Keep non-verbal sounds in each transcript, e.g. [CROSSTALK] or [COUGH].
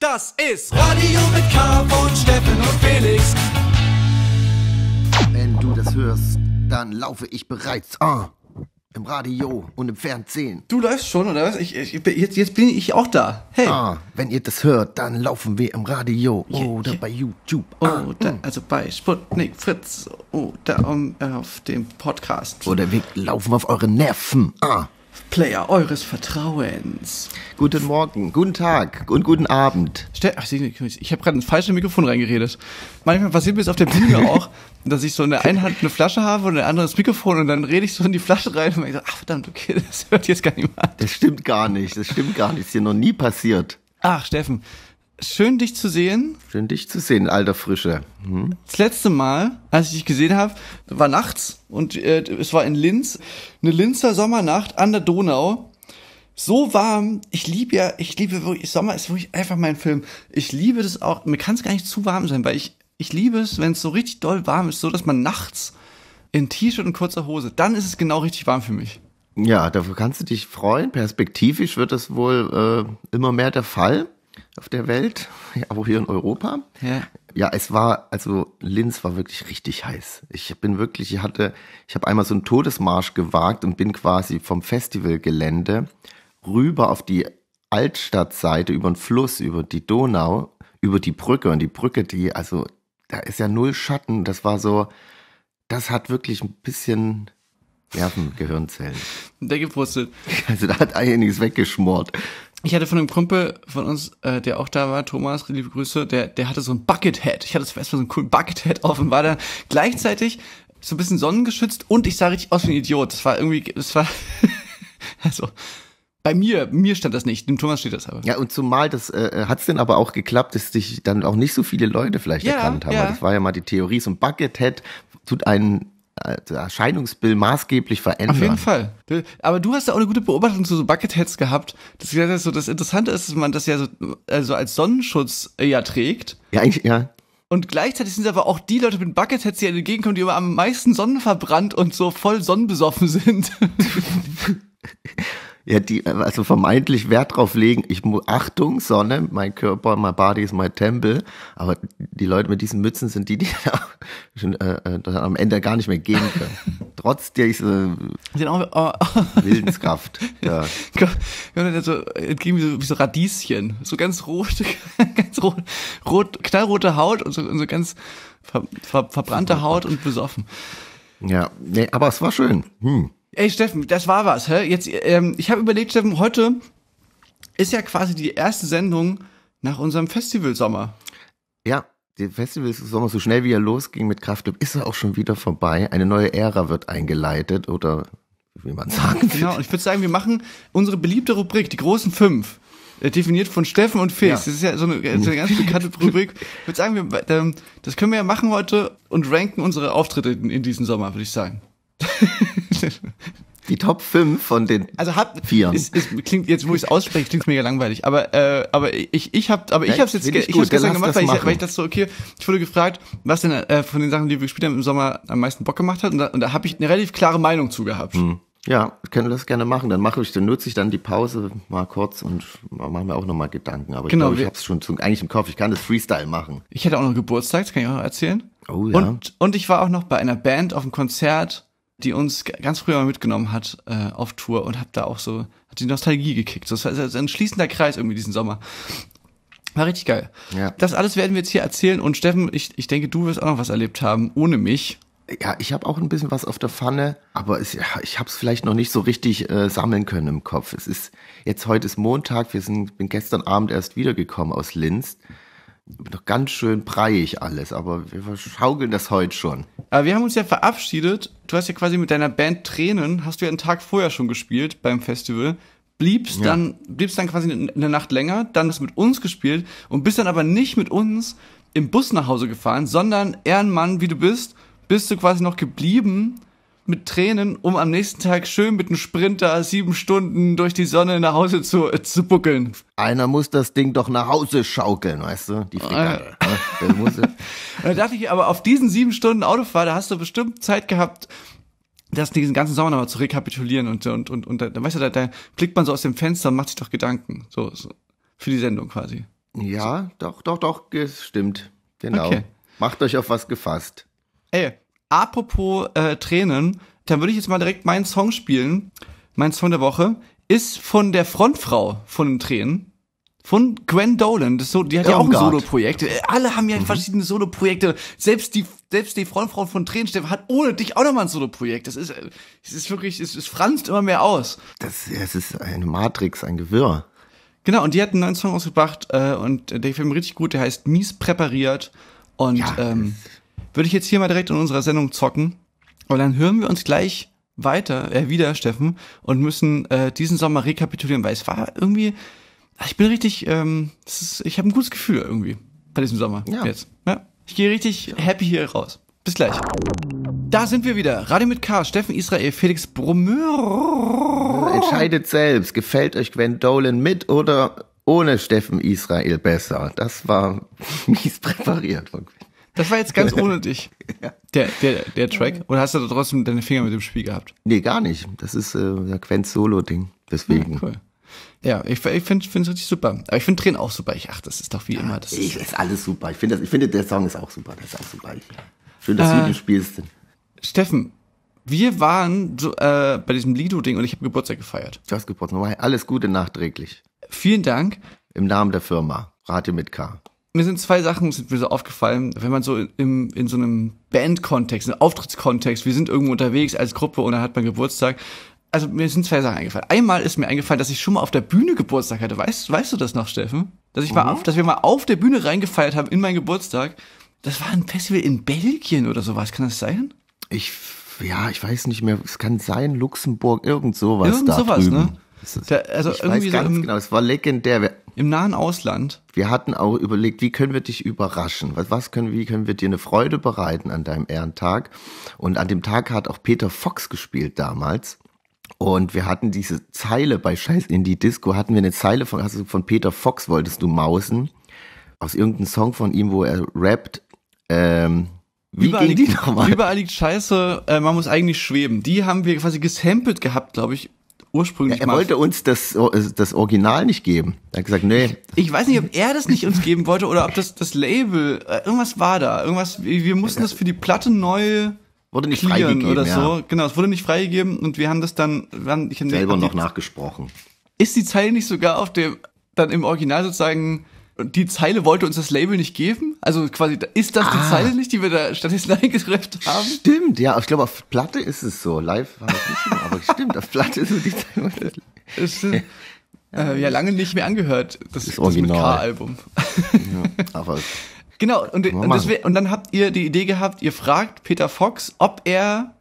Das ist Radio mit K von Steffen und Felix. Wenn du das hörst, dann laufe ich bereits. Ah, Im Radio und im Fernsehen. Du läufst schon, oder was? Ich, ich, jetzt, jetzt bin ich auch da. Hey. Ah, wenn ihr das hört, dann laufen wir im Radio yeah, oder yeah. bei YouTube. Ah, oder mh. Mm. also bei Sputnik Fritz oder um, auf dem Podcast. Oder wir laufen auf eure Nerven. Ah. Player eures Vertrauens. Guten Morgen, guten Tag und guten Abend. Ste Ach, ich habe gerade ins falsche Mikrofon reingeredet. Manchmal passiert mir das auf der Bühne [LAUGHS] auch, dass ich so in der einen Hand eine Flasche habe und in der anderen das Mikrofon und dann rede ich so in die Flasche rein und ich so, ach verdammt, okay, das hört jetzt gar niemand. Das stimmt gar nicht, das stimmt gar nicht, das ist dir noch nie passiert. Ach, Steffen, Schön, dich zu sehen. Schön, dich zu sehen, alter Frische. Hm. Das letzte Mal, als ich dich gesehen habe, war nachts und äh, es war in Linz, eine Linzer Sommernacht an der Donau. So warm, ich liebe ja, ich liebe wirklich, Sommer ist wirklich einfach mein Film. Ich liebe das auch, mir kann es gar nicht zu warm sein, weil ich, ich liebe es, wenn es so richtig doll warm ist, so dass man nachts in T-Shirt und kurzer Hose, dann ist es genau richtig warm für mich. Ja, dafür kannst du dich freuen. Perspektivisch wird das wohl äh, immer mehr der Fall auf der Welt, auch hier in Europa. Ja. ja, es war, also Linz war wirklich richtig heiß. Ich bin wirklich, ich hatte, ich habe einmal so einen Todesmarsch gewagt und bin quasi vom Festivalgelände rüber auf die Altstadtseite über den Fluss, über die Donau, über die Brücke und die Brücke, die, also da ist ja null Schatten. Das war so, das hat wirklich ein bisschen Nerven, Gehirnzellen. Der gepustet. [LAUGHS] Also da hat einiges weggeschmort ich hatte von einem Kumpel von uns, äh, der auch da war, Thomas, liebe Grüße, der, der hatte so ein Buckethead. Ich hatte erstmal so einen coolen Buckethead auf und war dann gleichzeitig so ein bisschen sonnengeschützt und ich sah richtig aus wie ein Idiot. Das war irgendwie, das war, [LAUGHS] also, bei mir, mir stand das nicht, dem Thomas steht das aber. Ja, und zumal das äh, äh hat es denn aber auch geklappt, dass dich dann auch nicht so viele Leute vielleicht ja, erkannt haben. Ja. Das war ja mal die Theorie, so ein Buckethead tut einen äh, Erscheinungsbild maßgeblich verändern. Auf jeden Fall. Aber du hast ja auch eine gute Beobachtung zu so Bucketheads gehabt. Das, das, so, das Interessante ist, dass man das ja so also als Sonnenschutz äh, ja trägt. Ja, eigentlich, ja. Und gleichzeitig sind es aber auch die Leute mit Bucketheads, die einem entgegenkommen, die immer am meisten sonnenverbrannt und so voll sonnenbesoffen sind. [LAUGHS] ja, die, also vermeintlich Wert drauf legen, ich muss, Achtung, Sonne, mein Körper, my body is my temple, aber die Leute mit diesen Mützen sind die, die schon, äh, äh am Ende gar nicht mehr gehen können. [LAUGHS] Trotz dieser oh, oh. Willenskraft. Ja. [LAUGHS] so entgegen wie so, wie so Radieschen, so ganz rot, [LAUGHS] ganz rot, rot, knallrote Haut und so, und so ganz ver, ver, verbrannte Haut und besoffen. Ja, nee, aber es war schön. Hm. Ey Steffen, das war was. Hä? Jetzt, ähm, ich habe überlegt, Steffen, heute ist ja quasi die erste Sendung nach unserem Festivalsommer. Ja, der Festivalsommer, so schnell wie er losging mit Kraftclub, ist er auch schon wieder vorbei. Eine neue Ära wird eingeleitet oder wie man sagen will. Genau, ich würde sagen, wir machen unsere beliebte Rubrik, die großen fünf. Äh, definiert von Steffen und Fes. Ja. Das ist ja so eine, äh, so eine ganz bekannte Rubrik. Ich würde sagen, wir, ähm, das können wir ja machen heute und ranken unsere Auftritte in, in diesem Sommer, würde ich sagen. Die Top 5 von den also hab, vier. Es, es klingt jetzt, wo ich es ausspreche, klingt es mega langweilig. Aber äh, aber ich ich habe aber ich ja, habe jetzt ich, ich hab's gestern gemacht, weil ich, weil ich das so okay. Ich wurde gefragt, was denn äh, von den Sachen, die wir gespielt haben im Sommer am meisten Bock gemacht hat, und da, und da habe ich eine relativ klare Meinung zu gehabt. Hm. Ja, können wir das gerne machen. Dann mache ich, dann nutze ich dann die Pause mal kurz und mache mir auch nochmal Gedanken. Aber genau, ich glaube, ich habe es schon zum, eigentlich im Kopf. Ich kann das Freestyle machen. Ich hätte auch noch Geburtstag, das kann ich auch noch erzählen. Oh ja. Und, und ich war auch noch bei einer Band auf dem Konzert die uns ganz früher mal mitgenommen hat äh, auf Tour und hat da auch so, hat die Nostalgie gekickt. So, das war ein schließender Kreis irgendwie diesen Sommer. War richtig geil. Ja. Das alles werden wir jetzt hier erzählen und Steffen, ich, ich denke, du wirst auch noch was erlebt haben ohne mich. Ja, ich habe auch ein bisschen was auf der Pfanne, aber es, ja, ich habe es vielleicht noch nicht so richtig äh, sammeln können im Kopf. Es ist jetzt heute ist Montag, wir sind bin gestern Abend erst wiedergekommen aus Linz doch ganz schön preiig alles, aber wir schaukeln das heute schon. Aber äh, wir haben uns ja verabschiedet. Du hast ja quasi mit deiner Band Tränen, hast du ja einen Tag vorher schon gespielt beim Festival. Bliebst ja. dann, bliebst dann quasi in der Nacht länger, dann das mit uns gespielt und bist dann aber nicht mit uns im Bus nach Hause gefahren, sondern Ehrenmann, wie du bist, bist du quasi noch geblieben mit Tränen, um am nächsten Tag schön mit einem Sprinter sieben Stunden durch die Sonne nach Hause zu, äh, zu buckeln. Einer muss das Ding doch nach Hause schaukeln, weißt du? Die Frikadelle. Äh. Ne? [LAUGHS] da dachte ich, aber auf diesen sieben Stunden Autofahrt, da hast du bestimmt Zeit gehabt, das diesen ganzen Sommer nochmal zu rekapitulieren und, und, und, und dann, weißt du, da, da blickt man so aus dem Fenster und macht sich doch Gedanken. So, so für die Sendung quasi. Ja, doch, doch, doch, stimmt. Genau. Okay. Macht euch auf was gefasst. Ey, Apropos äh, Tränen, dann würde ich jetzt mal direkt meinen Song spielen. Mein Song der Woche ist von der Frontfrau von den Tränen. Von Gwen Dolan, das so, die hat ja, ja auch ein Solo-Projekt. Äh, alle haben ja mhm. verschiedene Solo-Projekte. Selbst die, selbst die Frontfrau von Tränen, Tränensteff hat ohne dich auch nochmal ein Solo-Projekt. Das ist, äh, es ist wirklich, es, es franzt immer mehr aus. Das, es ist eine Matrix, ein Gewirr. Genau, und die hat einen neuen Song ausgebracht äh, und der gefällt mir richtig gut. Der heißt Mies präpariert. Und ja, ähm, würde ich jetzt hier mal direkt in unserer Sendung zocken. Und dann hören wir uns gleich weiter, äh, wieder, Steffen, und müssen äh, diesen Sommer rekapitulieren, weil es war irgendwie, ah, ich bin richtig, ähm, ist, ich habe ein gutes Gefühl irgendwie bei diesem Sommer ja. jetzt. Ja? Ne? Ich gehe richtig happy hier raus. Bis gleich. Da sind wir wieder. Radio mit K, Steffen Israel, Felix Brummer. Entscheidet selbst. Gefällt euch Gwen Dolan mit oder ohne Steffen Israel besser? Das war [LAUGHS] mies präpariert von Gwen. Das war jetzt ganz ohne [LAUGHS] dich. Der, der, der Track. Oder hast du da trotzdem deine Finger mit dem Spiel gehabt? Nee, gar nicht. Das ist äh, ein Quenz-Solo-Ding. Deswegen. Ja, cool. Ja, ich, ich finde es richtig super. Aber ich finde Tränen auch super. Ich, ach, das ist doch wie ja, immer. Das ich, ist alles super. Ich finde, das, der Song ist auch super. Das ist auch super. Schön, dass äh, du ihn spielst. Steffen, wir waren so, äh, bei diesem Lido-Ding und ich habe Geburtstag gefeiert. Du hast Geburtstag. Alles Gute nachträglich. Vielen Dank. Im Namen der Firma. Radio mit K mir sind zwei Sachen sind mir so aufgefallen, wenn man so im, in so einem Band-Kontext, einem Auftrittskontext, wir sind irgendwo unterwegs als Gruppe und dann hat man Geburtstag. Also mir sind zwei Sachen eingefallen. Einmal ist mir eingefallen, dass ich schon mal auf der Bühne Geburtstag hatte. Weißt, weißt du das noch, Steffen? Dass ich mhm. mal auf, dass wir mal auf der Bühne reingefeiert haben in meinen Geburtstag. Das war ein Festival in Belgien oder sowas. Kann das sein? Ich, ja, ich weiß nicht mehr. Es kann sein, Luxemburg, irgend sowas. Irgend da sowas, ne? drüben. ne? Da, also ich irgendwie weiß ganz genau, es war legendär. Im nahen Ausland? Wir hatten auch überlegt, wie können wir dich überraschen? Was können, wie können wir dir eine Freude bereiten an deinem Ehrentag? Und an dem Tag hat auch Peter Fox gespielt damals. Und wir hatten diese Zeile bei Scheiß in die Disco, hatten wir eine Zeile von, also von Peter Fox, wolltest du mausen? Aus irgendeinem Song von ihm, wo er rappt, ähm, wie überall ging liegt, die Überall liegt Scheiße, äh, man muss eigentlich schweben. Die haben wir quasi gesampelt gehabt, glaube ich, ursprünglich. Ja, er wollte uns das, äh, das Original nicht geben. Er hat gesagt, nee. Ich weiß nicht, ob er das nicht uns geben wollte oder ob das, das Label, äh, irgendwas war da. Irgendwas, wir mussten das für die Platte neu wurde nicht freigegeben oder so. Ja. Genau, es wurde nicht freigegeben und wir haben das dann wir haben, ich selber noch nachgesprochen. Ist die Zeile nicht sogar auf dem dann im Original sozusagen und die Zeile wollte uns das Label nicht geben. Also quasi, ist das die ah. Zeile nicht, die wir da stattdessen [LAUGHS] eingeschrieben haben? Stimmt, ja. Ich glaube, auf Platte ist es so. Live war es nicht mehr, aber stimmt, auf Platte ist es die Zeile. ist, [LAUGHS] äh, ja, lange nicht mehr angehört, das, ist das, das mit K-Album. Ja, aber [LAUGHS] genau, und, und, deswegen, und dann habt ihr die Idee gehabt, ihr fragt Peter Fox, ob er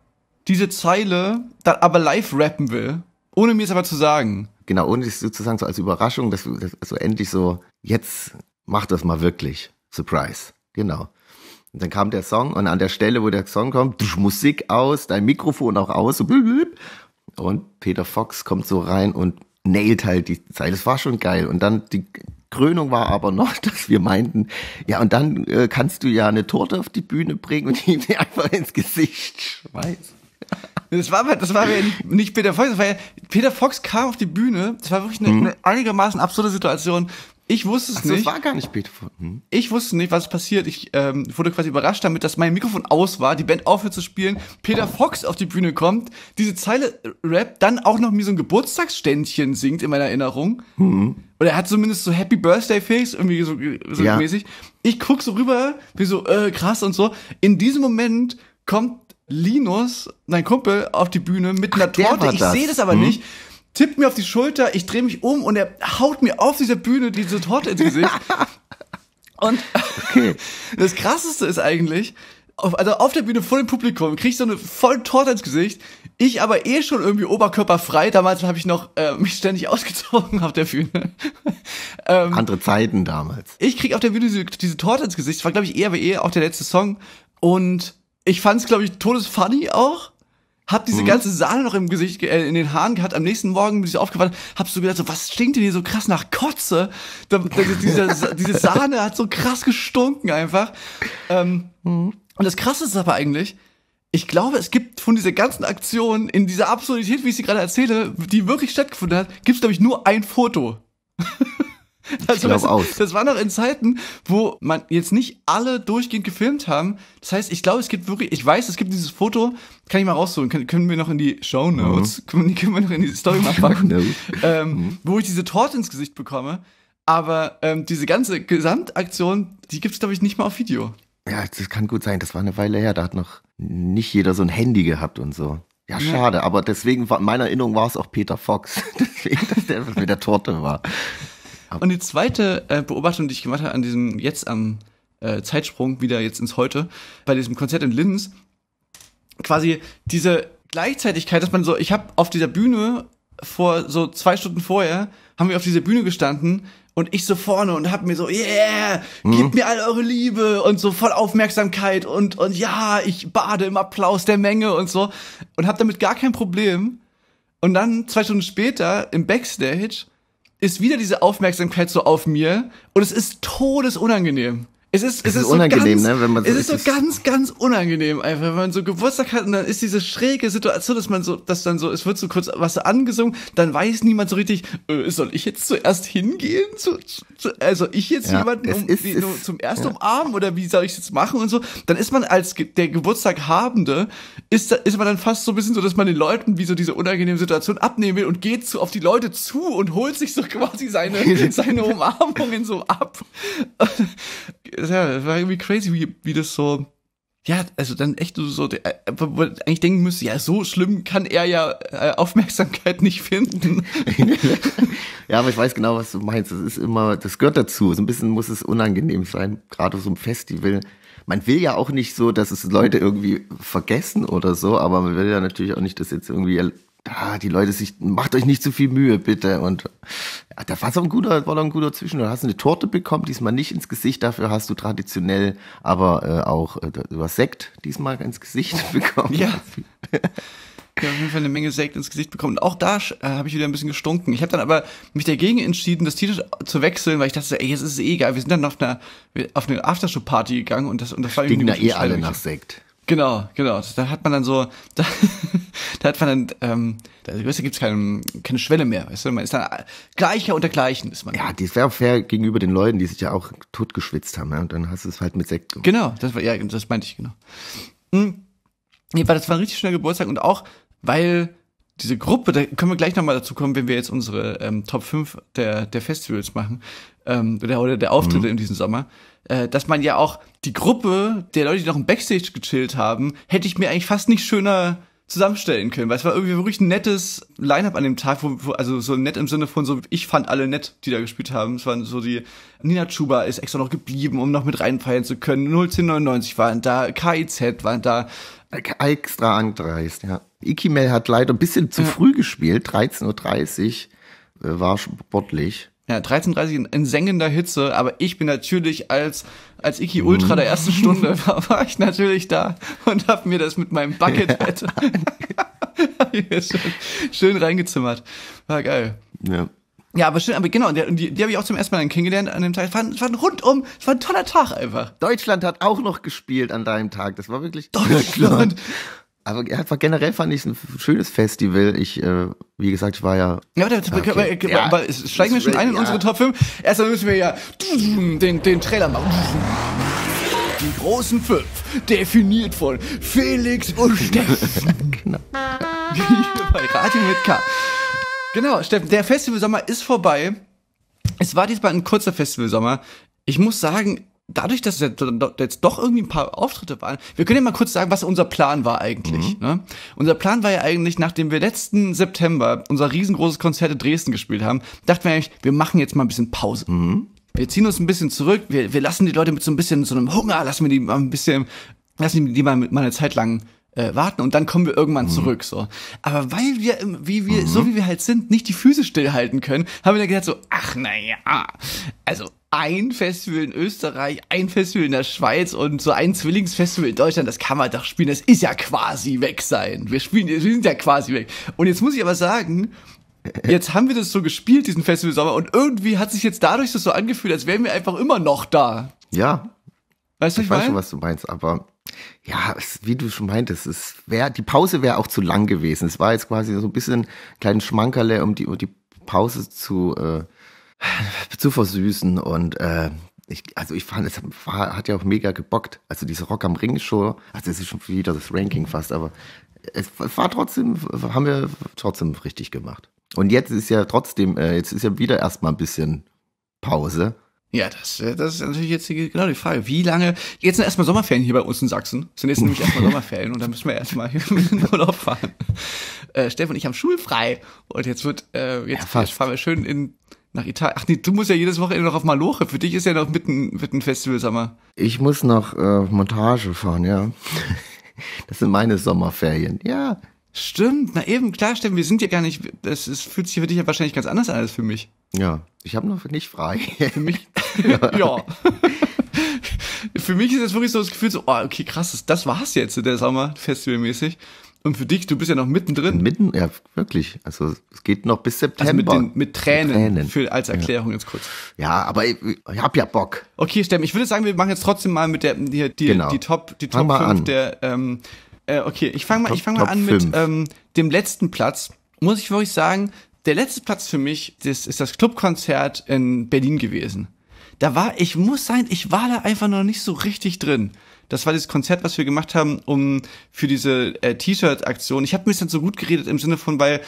diese Zeile dann aber live rappen will, ohne mir es aber zu sagen. Genau, ohne es sozusagen so als Überraschung, dass, dass so also endlich so jetzt mach das mal wirklich. Surprise. Genau. Und dann kam der Song und an der Stelle, wo der Song kommt, Musik aus, dein Mikrofon auch aus. Und Peter Fox kommt so rein und nailt halt die Zeit. Das war schon geil. Und dann die Krönung war aber noch, [LAUGHS] dass wir meinten, ja, und dann äh, kannst du ja eine Torte auf die Bühne bringen und ihm die einfach ins Gesicht schmeißen. [LAUGHS] Das war, das war nicht Peter Fox, das war ja, Peter Fox kam auf die Bühne, das war wirklich eine, mhm. eine einigermaßen absurde Situation. Ich wusste es Ach, nicht. Das war gar nicht Beethoven. Hm. Ich wusste nicht, was passiert. Ich ähm, wurde quasi überrascht damit, dass mein Mikrofon aus war, die Band aufhört zu spielen, Peter Fox auf die Bühne kommt, diese Zeile äh, rappt, dann auch noch mir so ein Geburtstagsständchen singt in meiner Erinnerung. Hm. Oder er hat zumindest so Happy Birthday Face irgendwie so, so ja. mäßig. Ich guck so rüber, wie so äh, krass und so. In diesem Moment kommt Linus, mein Kumpel, auf die Bühne mit einer Ach, Torte. Ich sehe das aber hm. nicht tippt mir auf die Schulter, ich drehe mich um und er haut mir auf dieser Bühne diese Torte ins Gesicht. [LAUGHS] und [LAUGHS] das Krasseste ist eigentlich, auf, also auf der Bühne vor dem Publikum, krieg ich so eine voll Torte ins Gesicht. Ich aber eh schon irgendwie oberkörperfrei. Damals habe ich noch äh, mich ständig [LAUGHS] ausgezogen auf der Bühne. ähm, Andere Zeiten damals. Ich krieg auf der Bühne diese, diese Torte ins Gesicht. Das war, glaube ich, eher wie eh auch der letzte Song. Und ich fand es, glaube ich, todesfunny auch hab diese mhm. ganze Sahne noch im Gesicht, äh, in den Haaren gehabt. Am nächsten Morgen bin ich aufgewacht, hab so gedacht, so, was stinkt denn hier so krass nach Kotze? Da, da, diese, [LAUGHS] diese Sahne hat so krass gestunken einfach. Ähm, mhm. Und das Krasse ist aber eigentlich, ich glaube, es gibt von dieser ganzen Aktion in dieser Absurdität, wie ich sie gerade erzähle, die wirklich stattgefunden hat, gibt es glaube ich nur ein Foto. [LAUGHS] Also, weißt du, das war noch in Zeiten, wo man jetzt nicht alle durchgehend gefilmt haben. Das heißt, ich glaube, es gibt wirklich, ich weiß, es gibt dieses Foto, kann ich mal raussuchen, können, können wir noch in die Show mhm. Notes, mhm. können, können, wir noch in die Story mal [LAUGHS] packen, ähm, mhm. wo ich diese Torte ins Gesicht bekomme. Aber ähm, diese ganze Gesamtaktion, die gibt es, glaube ich, nicht mal auf Video. Ja, das kann gut sein. Das war eine Weile her. Da hat noch nicht jeder so ein Handy gehabt und so. Ja, schade, ja. aber deswegen war, meiner Erinnerung war es auch Peter Fox, [LAUGHS] deswegen, dass der mit der Torte war. Und die zweite äh, Beobachtung, die ich gemacht habe an diesem jetzt am äh, Zeitsprung wieder jetzt ins Heute, bei diesem Konzert in Linz, quasi diese Gleichzeitigkeit, dass man so, ich habe auf dieser Bühne vor so zwei Stunden vorher, haben wir auf dieser Bühne gestanden und ich so vorne und hab mir so, yeah, mhm. gebt mir all eure Liebe und so voll Aufmerksamkeit und, und ja, ich bade im Applaus der Menge und so und hab damit gar kein Problem. Und dann zwei Stunden später im Backstage ist wieder diese Aufmerksamkeit so auf mir und es ist todesunangenehm. Es ist, es, es ist, unangenehm, so ganz, ne? Wenn man so, es ist so ganz, ganz unangenehm einfach, wenn man so Geburtstag hat und dann ist diese schräge Situation, dass man so, dass dann so, es wird so kurz was angesungen, dann weiß niemand so richtig, äh, soll ich jetzt zuerst hingehen? Zu, zu, also ich jetzt ja, jemanden um, ist, die, ist, zum ersten ja. umarmen oder wie soll ich es jetzt machen und so? Dann ist man als der Geburtstaghabende, ist, ist man dann fast so ein bisschen so, dass man den Leuten wie so diese unangenehme Situation abnehmen will und geht so auf die Leute zu und holt sich so quasi seine, [LAUGHS] seine Umarmungen so ab ja, war irgendwie crazy, wie, wie das so, ja, also dann echt so, wo eigentlich denken müsste, ja, so schlimm kann er ja äh, Aufmerksamkeit nicht finden. [LAUGHS] ja, aber ich weiß genau, was du meinst. Das ist immer, das gehört dazu. So ein bisschen muss es unangenehm sein, gerade so ein Festival. Man will ja auch nicht so, dass es Leute irgendwie vergessen oder so, aber man will ja natürlich auch nicht, dass jetzt irgendwie ah, die Leute sich, macht euch nicht zu viel Mühe, bitte. Und ja, da war so ein guter, war doch ein guter Zwischen. Du hast eine Torte bekommen, diesmal nicht ins Gesicht, dafür hast du traditionell aber äh, auch, äh, du hast Sekt diesmal ins Gesicht [LAUGHS] bekommen. Ja. Ich habe auf jeden Fall eine Menge Sekt ins Gesicht bekommen. Und auch da äh, habe ich wieder ein bisschen gestunken. Ich habe dann aber mich dagegen entschieden, das T-Shirt zu wechseln, weil ich dachte, ey, jetzt ist es eh egal. Wir sind dann auf einer auf eine Aftershow-Party gegangen und das und das war irgendwie. Stinken da eh alle nach Sekt. Genau, genau. Also da hat man dann so, [LAUGHS] da, da hat man dann, ähm, da weißt du, gibt's keine, keine Schwelle mehr, weißt du? Man ist dann gleicher unter gleichen ist man. Ja, das wäre auch fair gegenüber den Leuten, die sich ja auch totgeschwitzt haben, ja? und dann hast du es halt mit Sekt Genau, das war, ja, das meinte ich, genau. Hm. Nee, war, das war ein richtig schöner Geburtstag und auch, weil diese Gruppe, da können wir gleich nochmal dazu kommen, wenn wir jetzt unsere ähm, Top 5 der, der Festivals machen, ähm, oder, oder der Auftritt mhm. in diesem Sommer, äh, dass man ja auch die Gruppe der Leute, die noch im Backstage gechillt haben, hätte ich mir eigentlich fast nicht schöner zusammenstellen können, weil es war irgendwie wirklich ein nettes Line-Up an dem Tag, wo, wo, also so nett im Sinne von so, ich fand alle nett, die da gespielt haben. Es waren so die, Nina Chuba ist extra noch geblieben, um noch mit reinfeiern zu können. 01099 waren da, KIZ waren da. Extra angereist, ja. Ikimel hat leider ein bisschen zu ja. früh gespielt, 13.30 Uhr, äh, war sportlich. Ja, 13.30 Uhr in sengender Hitze, aber ich bin natürlich als, als Iki Ultra der ersten mhm. Stunde, [LAUGHS] war war ich natürlich da und habe mir das mit meinem Bucketbett [LAUGHS] schön, schön reingezimmert. War geil. Ja. Ja, aber schön, aber genau, die, die habe ich auch zum ersten Mal dann kennengelernt an dem Tag. Es war, war, ein rundum, es war ein toller Tag einfach. Deutschland hat auch noch gespielt an deinem Tag, das war wirklich. Deutschland! Aber einfach generell fand ich es ein schönes Festival. Ich, äh, wie gesagt, ich war ja. Ja, da, aber, ah, okay, ja, steigen wir schon ein in ja. unsere Top 5. Erstmal müssen wir ja den, den Trailer machen. Die großen fünf, definiert von Felix und [LAUGHS] Steffen. genau. [LAUGHS] Bei Radio mit K. Genau, Steffen, der Festivalsommer ist vorbei. Es war diesmal ein kurzer Festivalsommer. Ich muss sagen, dadurch, dass jetzt doch irgendwie ein paar Auftritte waren, wir können ja mal kurz sagen, was unser Plan war eigentlich. Mhm. Ne? Unser Plan war ja eigentlich, nachdem wir letzten September unser riesengroßes Konzert in Dresden gespielt haben, dachten wir eigentlich, wir machen jetzt mal ein bisschen Pause. Mhm. Wir ziehen uns ein bisschen zurück, wir, wir lassen die Leute mit so ein bisschen so einem Hunger, lassen wir die mal ein bisschen, lassen die mal, mal eine Zeit lang äh, warten und dann kommen wir irgendwann mhm. zurück so. Aber weil wir wie wir mhm. so wie wir halt sind nicht die Füße stillhalten können, haben wir dann gedacht so ach naja, also ein Festival in Österreich, ein Festival in der Schweiz und so ein Zwillingsfestival in Deutschland, das kann man doch spielen, das ist ja quasi weg sein. Wir spielen, wir sind ja quasi weg. Und jetzt muss ich aber sagen, jetzt haben wir das so gespielt, diesen Festival Sommer, und irgendwie hat sich jetzt dadurch das so angefühlt, als wären wir einfach immer noch da. Ja. Weißt du, ich, ich weiß mein? schon, was du meinst, aber ja, es, wie du schon meintest, es wär, die Pause wäre auch zu lang gewesen. Es war jetzt quasi so ein bisschen ein kleines Schmankerle, um die, um die Pause zu, äh, [SIGHS] zu versüßen und äh, ich, also ich fand, es war, hat ja auch mega gebockt. Also diese Rock am Ring Show, also es ist schon wieder das Ranking fast, aber es war trotzdem, haben wir trotzdem richtig gemacht. Und jetzt ist ja trotzdem, äh, jetzt ist ja wieder erstmal ein bisschen Pause. Ja, das, äh, das ist natürlich jetzt die, genau die Frage. Wie lange? Jetzt sind erstmal Sommerferien hier bei uns in Sachsen. Sind jetzt nämlich erstmal [LAUGHS] Sommerferien und dann müssen wir erstmal hier mit dem Urlaub fahren. Äh, Stefan und ich haben schulfrei und jetzt wird äh, jetzt ja, fahren wir schön in nach Italien. Ach nee, du musst ja jedes Wochenende noch auf Maloche. Für dich ist ja noch mitten, mitten Festival Sommer. Ich muss noch äh, Montage fahren, ja. [LAUGHS] Das sind meine Sommerferien, ja. Stimmt, na eben, klarstellen, wir sind ja gar nicht, das ist, fühlt sich für dich ja wahrscheinlich ganz anders an als für mich. Ja, ich habe noch nicht frei. [LAUGHS] für mich, [LAUGHS] ja. für mich ist das wirklich so das Gefühl so, oh, okay, krass, das war's jetzt, der Sommer, festivalmäßig. Und für dich, du bist ja noch mittendrin. Mitten, ja, wirklich. Also es geht noch bis September. Also mit, den, mit, Tränen, mit Tränen. Für, als Erklärung ja. jetzt kurz. Ja, aber ich, ich hab ja Bock. Okay, Stemm, ich würde sagen, wir machen jetzt trotzdem mal mit der die, die, genau. die Top, die Top 5 an. der ähm, äh, okay, ich fange mal, ich fang mal an mit ähm, dem letzten Platz. Muss ich wirklich sagen, der letzte Platz für mich, das ist das Clubkonzert in Berlin gewesen. Da war, ich muss sein, ich war da einfach noch nicht so richtig drin. Das war dieses Konzert, was wir gemacht haben, um für diese äh, T-Shirt-Aktion. Ich habe mir dann so gut geredet im Sinne von, weil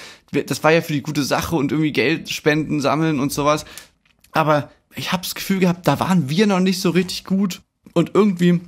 das war ja für die gute Sache und irgendwie Geld spenden, sammeln und sowas. Aber ich habe das Gefühl gehabt, da waren wir noch nicht so richtig gut und irgendwie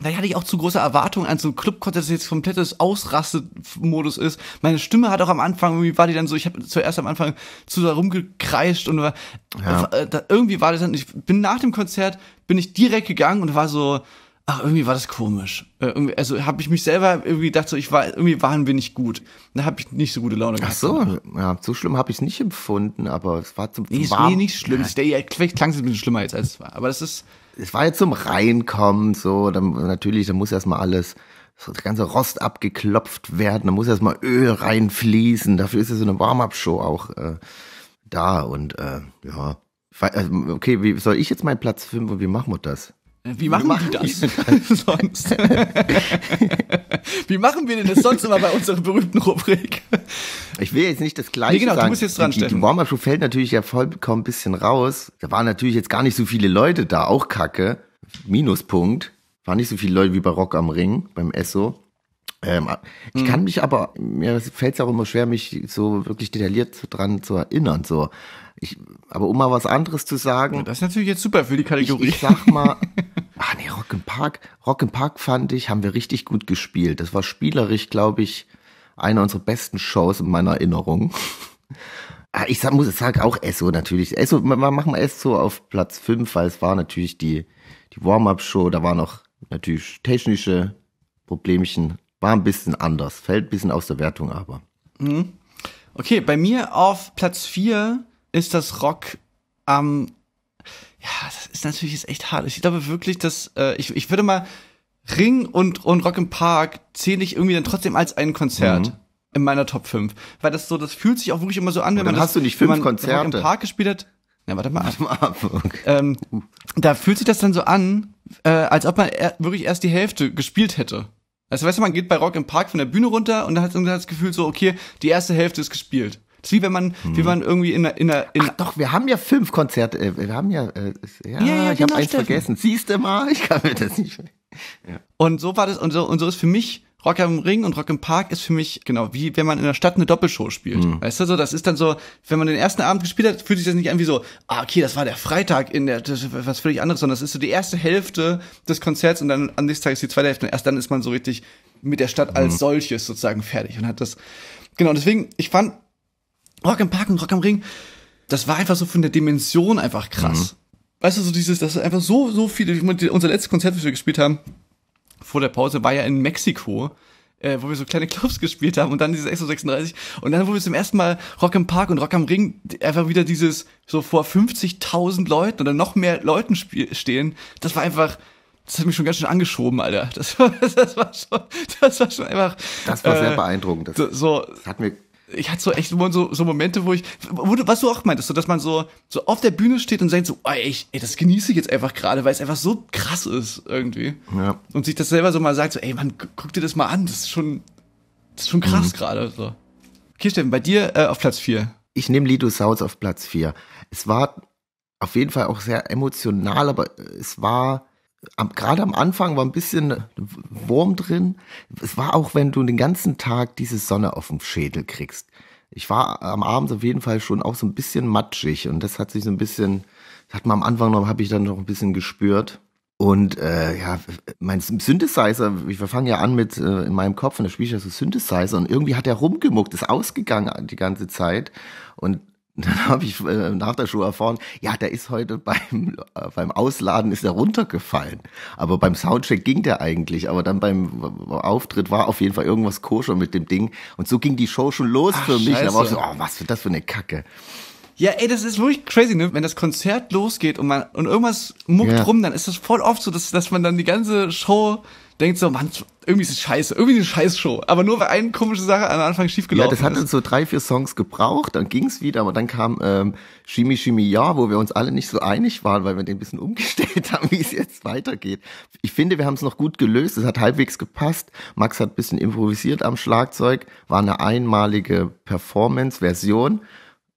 da hatte ich auch zu große Erwartungen an so ein Clubkonzert, das jetzt komplettes Ausrastet-Modus ist. Meine Stimme hat auch am Anfang, irgendwie war die dann so, ich habe zuerst am Anfang zu da rumgekreischt und war, ja. Äh, irgendwie war das dann, ich bin nach dem Konzert, bin ich direkt gegangen und war so, ach, irgendwie war das komisch. Äh, also habe ich mich selber irgendwie gedacht, so, ich war, irgendwie waren wir nicht gut. Da habe ich nicht so gute Laune gehabt. Ach so, ja, so schlimm habe ich es nicht empfunden, aber es war zum nee, warm. Nee, nicht schlimm. Ja. Vielleicht klang es ein bisschen schlimmer, jetzt, als es war. Aber das ist. Es war jetzt zum Reinkommen, so, dann, natürlich, da muss erstmal alles so das ganze Rost abgeklopft werden, da muss erstmal Öl reinfließen, dafür ist ja so eine Warm-Up-Show auch äh, da und äh, ja. Also, okay, wie soll ich jetzt meinen Platz 5 und wie machen wir das? Wie machen, machen die das [LAUGHS] sonst? Wie machen wir denn das sonst immer bei unserer berühmten Rubrik? Ich will jetzt nicht das Gleiche nee, genau, sagen. Du musst jetzt dran, die, Die Warm-Up-Show fällt natürlich ja vollkommen ein bisschen raus. Da waren natürlich jetzt gar nicht so viele Leute da, auch kacke. Minuspunkt. Waren nicht so viele Leute wie bei Rock am Ring, beim Esso. Ähm, ich hm. kann mich aber, mir fällt es auch immer schwer, mich so wirklich detailliert dran zu erinnern. So. Ich, aber um mal was anderes zu sagen. Ja, das ist natürlich jetzt super für die Kategorie. Ich, ich sag mal, [LAUGHS] Ah nee, Rock im Park. Rock im Park fand ich, haben wir richtig gut gespielt. Das war spielerisch, glaube ich, eine unserer besten Shows in meiner Erinnerung. Ah, ich sag, muss, sagen, auch Esso natürlich. Esso, wir machen Esso auf Platz 5, weil es war natürlich die, die Warm-Up-Show. Da war noch natürlich technische Problemchen. War ein bisschen anders. Fällt ein bisschen aus der Wertung aber. Mhm. Okay, bei mir auf Platz 4 ist das Rock am ja, das ist natürlich jetzt echt hart. Ich glaube wirklich, dass äh, ich, ich würde mal Ring und, und Rock im Park zähle ich irgendwie dann trotzdem als ein Konzert. Mhm. In meiner Top 5. Weil das so, das fühlt sich auch wirklich immer so an, wenn dann man. Dann hast das, du nicht fünf Konzerte. Rock im Park gespielt hat. Na, warte mal Warte mal ab. [LAUGHS] Okay. Ähm, uh. da fühlt sich das dann so an, äh, als ob man er wirklich erst die Hälfte gespielt hätte. Also weißt du, man geht bei Rock im Park von der Bühne runter und dann hat man das Gefühl so, okay, die erste Hälfte ist gespielt ist wie wenn man, hm. wie mhm. man irgendwie in einer, in einer, in Ach doch, wir haben ja fünf Konzerte, äh, wir haben ja, äh, ja, ja, ja ich genau, habe eins vergessen. Siehst du mal, ich kann mir das nicht. Ja. Und so war das und so und so ist für mich Rock am Ring und Rock im Park ist für mich genau wie wenn man in der Stadt eine Doppelshow spielt. Mhm. Weißt du so, das ist dann so, wenn man den ersten Abend gespielt hat, fühlt sich das nicht an wie so, ah okay, das war der Freitag in der das ist was völlig anderes, sondern das ist so die erste Hälfte des Konzerts und dann am nächsten Tag ist die zweite Hälfte und erst dann ist man so richtig mit der Stadt mhm. als solches sozusagen fertig und hat das genau deswegen ich fand Rock im Park und Rock am Ring, das war einfach so von der Dimension einfach krass. Mhm. Weißt du, so dieses, das ist einfach so, so viele, unser letztes Konzert, was wir gespielt haben, vor der Pause, war ja in Mexiko äh, wo wir so kleine Clubs gespielt haben und dann dieses Exo 36 und dann, wo wir zum ersten Mal Rock im Park und Rock am Ring einfach wieder dieses so vor 50.000 Leuten oder noch mehr Leuten stehen, das war einfach, das hat mich schon ganz schön angeschoben, Alter. Das war, [LAUGHS] das war schon, das war schon einfach. Das war sehr äh, beeindruckend. Das, so, das hat mir ich hatte so echt so, so Momente, wo ich, wo du, was du auch meintest, so, dass man so, so auf der Bühne steht und denkt so, ey, ich, ey, das genieße ich jetzt einfach gerade, weil es einfach so krass ist irgendwie. Ja. Und sich das selber so mal sagt, so, ey, man, guck dir das mal an, das ist schon, das ist schon krass mhm. gerade. So. Okay, Steffen, bei dir äh, auf Platz 4. Ich nehme Lido Sounds auf Platz 4. Es war auf jeden Fall auch sehr emotional, aber es war am, gerade am Anfang war ein bisschen Wurm drin. Es war auch, wenn du den ganzen Tag diese Sonne auf dem Schädel kriegst. Ich war am Abend auf jeden Fall schon auch so ein bisschen matschig und das hat sich so ein bisschen, hat man am Anfang noch, habe ich dann noch ein bisschen gespürt. Und äh, ja, mein Synthesizer, wir fangen ja an mit äh, in meinem Kopf und da spiele ich ja so Synthesizer und irgendwie hat er rumgemuckt, ist ausgegangen die ganze Zeit. Und dann habe ich äh, nach der Show erfahren, ja, der ist heute beim, äh, beim Ausladen ist er runtergefallen. Aber beim Soundcheck ging der eigentlich. Aber dann beim äh, Auftritt war auf jeden Fall irgendwas koscher mit dem Ding. Und so ging die Show schon los Ach, für mich. Da war ich so, oh, was für das für eine Kacke. Ja, ey, das ist wirklich crazy, ne? Wenn das Konzert losgeht und man und irgendwas muckt yeah. rum, dann ist das voll oft so, dass, dass man dann die ganze Show denkt so, man, irgendwie ist es scheiße, irgendwie eine Scheißshow. Aber nur weil eine komische Sache am Anfang schiefgelaufen ist. Ja, das hat uns so drei, vier Songs gebraucht, dann ging's wieder, aber dann kam ähm, Shimi Shimi Ja, wo wir uns alle nicht so einig waren, weil wir den ein bisschen umgestellt [LAUGHS] haben, wie es jetzt weitergeht. Ich finde, wir haben es noch gut gelöst, es hat halbwegs gepasst. Max hat ein bisschen improvisiert am Schlagzeug, war eine einmalige Performance-Version.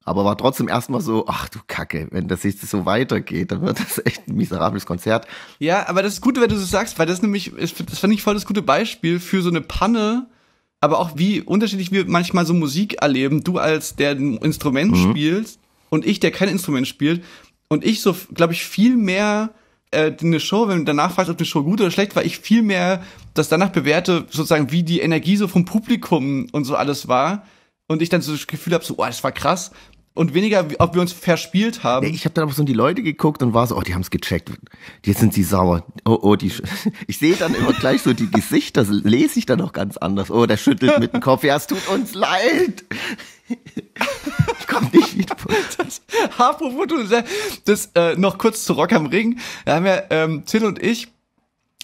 Aber war trotzdem erstmal so, ach du Kacke, wenn das jetzt so weitergeht, dann wird das echt ein miserables Konzert. Ja, aber das ist gut, wenn du das sagst, weil das nämlich, das fand ich voll das gute Beispiel für so eine Panne, aber auch wie unterschiedlich wir manchmal so Musik erleben. Du als der ein Instrument mhm. spielst und ich, der kein Instrument spielt. Und ich so, glaube ich, viel mehr äh, eine Show, wenn du danach fragst, ob eine Show gut oder schlecht war, ich viel mehr das danach bewerte, sozusagen, wie die Energie so vom Publikum und so alles war und ich dann so das Gefühl habe, so, oh, das war krass. Und weniger, ob wir uns verspielt haben. ich habe dann auch so in die Leute geguckt und war so, oh, die haben es gecheckt. Jetzt sind sie sauer. Oh, oh, die. [LAUGHS] Ich sehe dann immer gleich so die Gesichter, das lese ich dann auch ganz anders. Oh, der schüttelt mit dem Kopf. Ja, es tut uns leid. [LAUGHS] Ich komm nicht wieder. Das, apropos, das, das äh, noch kurz zu Rock am Ring. Da haben wir, ähm, Till und ich,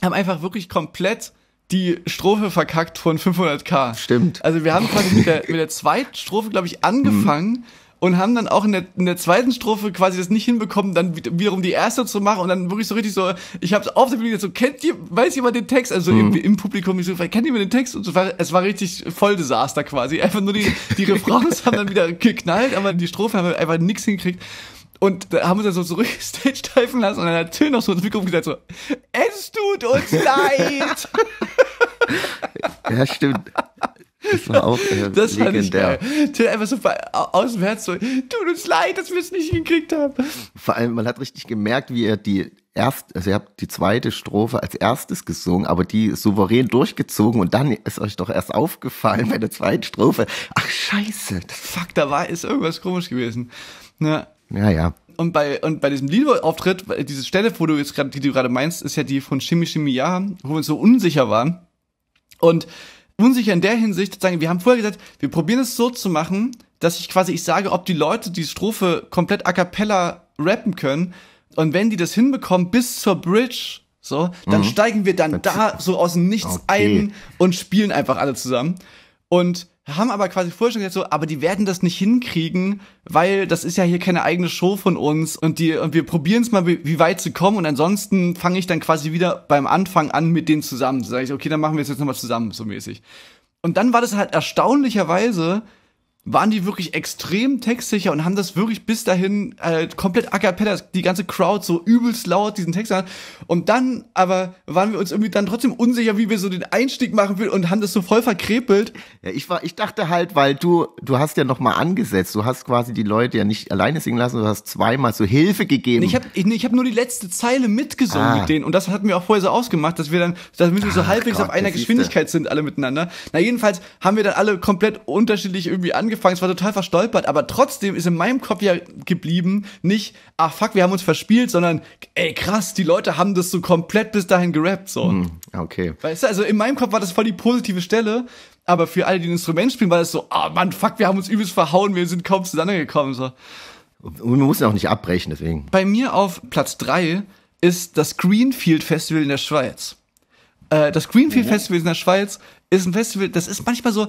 haben einfach wirklich komplett die Strophe verkackt von 500k. Stimmt. Also wir haben quasi mit der, mit der zweiten Strophe, glaube ich, angefangen. Hm und haben dann auch in der, in der, zweiten Strophe quasi das nicht hinbekommen, dann wiederum die erste zu machen und dann wirklich so richtig so, ich habe es auf der Bühne so, kennt ihr, weiß jemand den Text? Also mhm. im, im Publikum, ich so, kennt jemand den Text? Und so, es war richtig voll Desaster quasi. Einfach nur die, die [LAUGHS] Refrains haben dann wieder geknallt, aber die Strophe haben wir einfach nichts hinkriegt. Und da haben wir uns dann so zurückstage [LAUGHS] steifen lassen und dann hat Till noch so ins Mikrofon gesagt so, es tut uns [LAUGHS] leid. ja, stimmt. Das war auch äh, [LAUGHS] das legendär. Till einfach so aus dem Herz so, tut uns leid, dass wir es nicht gekriegt haben. Vor allem, man hat richtig gemerkt, wie er die erst, also ihr habt die zweite Strophe als erstes gesungen, aber die souverän durchgezogen und dann ist euch doch erst aufgefallen bei der zweiten Strophe. Ach scheiße. Fuck, da war, ist irgendwas komisch gewesen. Ja. Ne? Ja, ja. Und bei, und bei diesem lilo auftritt diese Stelle, wo du jetzt gerade, die du gerade meinst, ist ja die von Shimmy Shimmy Yaha, wo wir uns so unsicher waren. Und unsicher in der Hinsicht, sagen, wir haben vorher gesagt, wir probieren es so zu machen, dass ich quasi, ich sage, ob die Leute die Strophe komplett a cappella rappen können. Und wenn die das hinbekommen bis zur Bridge, so, dann mhm. steigen wir dann da so aus dem Nichts okay. ein und spielen einfach alle zusammen. Und haben aber quasi vorher schon gesagt, so, aber die werden das nicht hinkriegen, weil das ist ja hier keine eigene Show von uns und die und wir probieren es mal, wie weit zu kommen und ansonsten fange ich dann quasi wieder beim Anfang an mit denen zusammen. So sage ich, okay, dann machen wir es jetzt nochmal zusammen, so mäßig. Und dann war das halt erstaunlicherweise waren die wirklich extrem textsicher und haben das wirklich bis dahin äh, komplett a cappella, die ganze Crowd so übelst laut diesen Text an. Und dann aber waren wir uns irgendwie dann trotzdem unsicher, wie wir so den Einstieg machen würden und haben das so voll verkrepelt. Ja, ich war, ich dachte halt, weil du, du hast ja nochmal angesetzt, du hast quasi die Leute ja nicht alleine singen lassen, du hast zweimal so Hilfe gegeben. ich habe ich, ich hab nur die letzte Zeile mitgesungen ah. mit denen und das hat mir auch vorher so ausgemacht, dass wir dann, dass wir so ah, halbwegs Gott, auf einer Geschwindigkeit sind alle miteinander. Na jedenfalls haben wir dann alle komplett unterschiedlich irgendwie angefangen angefangen, es war total verstolpert, aber trotzdem ist in meinem Kopf ja geblieben, nicht, ach fuck, wir haben uns verspielt, sondern, ey krass, die Leute haben das so komplett bis dahin gerappt, so. Hm, okay. Weißt du, also in meinem Kopf war das voll die positive Stelle, aber für alle, die ein Instrument spielen, war das so, ah oh Mann, fuck, wir haben uns übelst verhauen, wir sind kaum zusammengekommen, so. Und wir mussten auch nicht abbrechen, deswegen. Bei mir auf Platz 3 ist das Greenfield Festival in der Schweiz äh, das Greenfield oh. Festival in der Schweiz ist ein Festival, das ist manchmal so,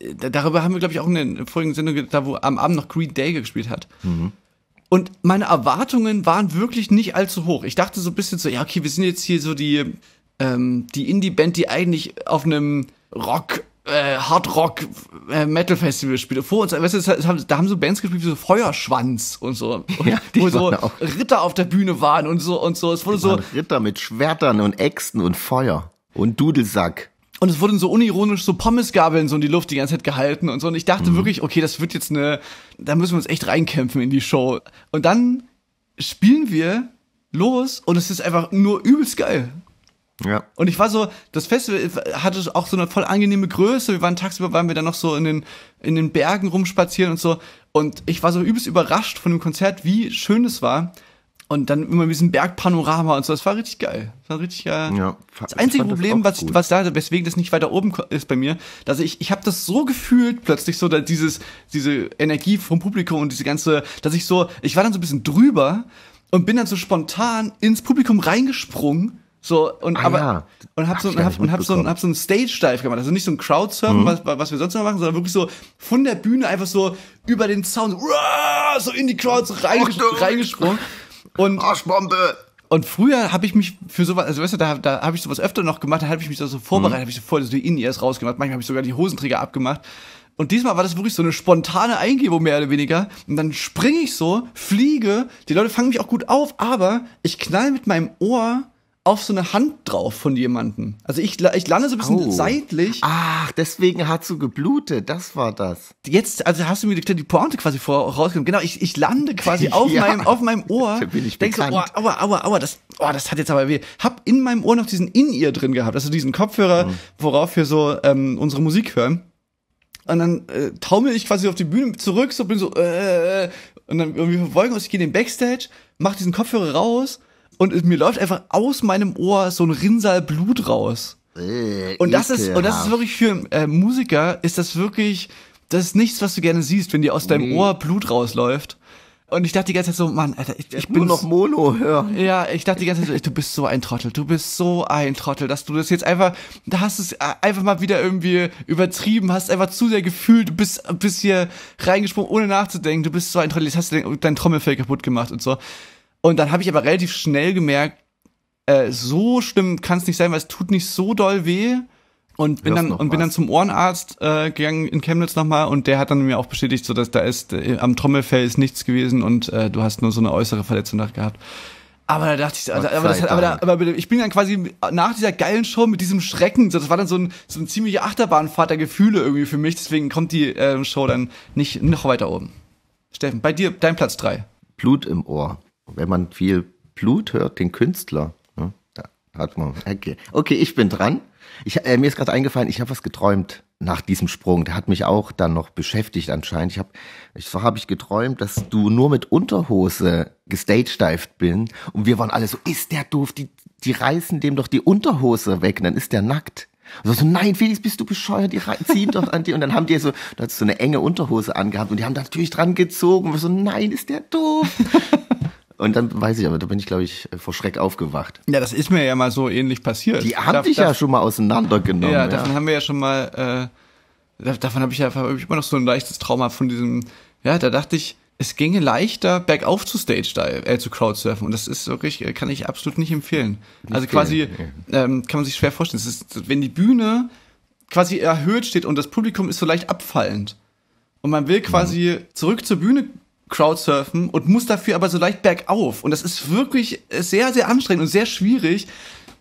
darüber haben wir, glaube ich, auch in der vorigen Sendung, da wo am Abend noch Green Day gespielt hat. Mhm. Und meine Erwartungen waren wirklich nicht allzu hoch. Ich dachte so ein bisschen so, ja, okay, wir sind jetzt hier so die, ähm, die Indie-Band, die eigentlich auf einem Rock, äh, Rock, äh, Metal-Festival spielt. Vor uns, weißt du, da haben so Bands gespielt wie so Feuerschwanz und so. [LAUGHS] Ja, die wo so auch. Ritter auf der Bühne waren und so und so. Es wurde so. Ritter mit Schwertern und Äxten und Feuer und Dudelsack und es wurden so unironisch so Pommesgabeln so in die Luft die ganze Zeit gehalten und so. Und ich dachte mhm. wirklich, okay, das wird jetzt eine, da müssen wir uns echt reinkämpfen in die Show. Und dann spielen wir los und es ist einfach nur übelst geil. Ja. Und ich war so, das Festival hatte auch so eine voll angenehme Größe. Wir waren tagsüber, waren wir dann noch so in den, in den Bergen rumspazieren und so. Und ich war so übelst überrascht von dem Konzert, wie schön es war. Und dann immer ein bisschen Bergpanorama und so. Das war richtig geil. Das war richtig geil. Äh, ja, das einzige Problem, das was, ich, was da, weswegen das nicht weiter oben ist bei mir, dass ich, ich habe das so gefühlt, plötzlich so, dass dieses, diese Energie vom Publikum und diese ganze, dass ich so, ich war dann so ein bisschen drüber und bin dann so spontan ins Publikum reingesprungen so, und, ah, aber, ja. und hab Ach, so, und hab, und hab so, hab so einen Stage-Dive gemacht. Also nicht so ein crowd mhm. was, was wir sonst noch machen, sondern wirklich so von der Bühne einfach so über den Zaun, so, so in die Crowds reinges oh, reingesprungen. Und, Arschbombe! Und früher habe ich mich für sowas, also weißt du, da, da habe ich sowas öfter noch gemacht, da habe ich mich da so vorbereitet, mhm. habe ich sofort so in ears rausgemacht, manchmal habe ich sogar die Hosenträger abgemacht. Und diesmal war das wirklich so eine spontane Eingebung, mehr oder weniger. Und dann springe ich so, fliege, die Leute fangen mich auch gut auf, aber ich knall mit meinem Ohr auf so eine Hand drauf von jemandem. Also ich, ich lande so ein bisschen Au. seitlich. Ach, deswegen hat so geblutet, das war das. Jetzt, also hast du mir die, Pointe quasi rausgenommen. Genau, ich, ich lande quasi [LAUGHS] auf, ja. meinem, auf meinem Ohr. Da bin ich denk bekannt. so, oh, aua, aua, aua, das, oh, das hat jetzt aber weh. Hab in meinem Ohr noch diesen In-Ear drin gehabt, also diesen Kopfhörer, mhm. worauf wir so ähm, unsere Musik hören. Und dann äh, taumel ich quasi auf die Bühne zurück, so bin so, äh, äh, äh. und dann irgendwie verfolgen uns, ich gehe in den Backstage, mach diesen Kopfhörer raus und mir läuft einfach aus meinem Ohr so ein Rinnsal Blut raus. Äh, und das ekelhaft. ist, und das ist wirklich für äh, Musiker, ist das wirklich, das ist nichts, was du gerne siehst, wenn dir aus deinem nee. Mhm. Ohr Blut rausläuft. Und ich dachte die ganze Zeit so, Mann, Alter, ich, ich bin nur noch Mono hören. Ja, ich dachte die ganze Zeit so, ich, du bist so ein Trottel, du bist so ein Trottel, dass du das jetzt einfach, da hast es äh, einfach mal wieder irgendwie übertrieben, hast einfach zu sehr gefühlt, du bist, bist hier reingesprungen, ohne nachzudenken, du bist so ein Trottel, jetzt hast du dein, dein Trommelfell kaputt gemacht und so. Und dann habe ich aber relativ schnell gemerkt, äh, so schlimm kann es nicht sein, weil es tut nicht so doll weh. Und bin dann und bin dann zum Ohrenarzt äh, gegangen in Chemnitz nochmal und der hat dann mir auch bestätigt, so dass da ist äh, am Trommelfell ist nichts gewesen und äh, du hast nur so eine äußere Verletzung nach gehabt. Aber da dachte ich, also, aber, das hat, aber, da, aber ich bin dann quasi nach dieser geilen Show mit diesem Schrecken, so, das war dann so ein, so ein ziemlicher Achterbahnfahrt der Gefühle irgendwie für mich, deswegen kommt die äh, Show dann nicht noch weiter oben. Steffen, bei dir dein Platz drei. Blut im Ohr wenn man viel Blut hört, den Künstler. Ne? Da hat man. Okay. okay, ich bin dran. Ich, äh, mir ist gerade eingefallen, ich habe was geträumt nach diesem Sprung. Der hat mich auch dann noch beschäftigt anscheinend. Ich habe, ich, so habe ich geträumt, dass du nur mit Unterhose gestagedived bin und wir waren alle so, ist der doof, die, die reißen dem doch die Unterhose weg, und dann ist der nackt. Und so, nein, Felix, bist du bescheuert, die ziehen doch an dir. Und dann haben die so, da hast so eine enge Unterhose angehabt und die haben da natürlich dran gezogen. Und so, nein, ist der doof. Und dann weiß ich aber, da bin ich, glaube ich, äh, vor Schreck aufgewacht. Ja, das ist mir ja mal so ähnlich passiert. Die haben Darf, dich ja schon mal auseinandergenommen. Ja, ja, davon haben wir ja schon mal, äh, davon habe ich ja hab ich immer noch so ein leichtes Trauma von diesem, ja, da dachte ich, es ginge leichter, bergauf zu Stage Dive, äh, zu Crowdsurfen. Und das ist wirklich, äh, kann ich absolut nicht empfehlen. Nicht also quasi, ähm, kann man sich schwer vorstellen. Es ist, wenn die Bühne quasi erhöht steht und das Publikum ist so leicht abfallend. Und man will quasi mhm. zurück zur Bühne Crowdsurfen und muss dafür aber so leicht bergauf. Und das ist wirklich sehr, sehr anstrengend und sehr schwierig.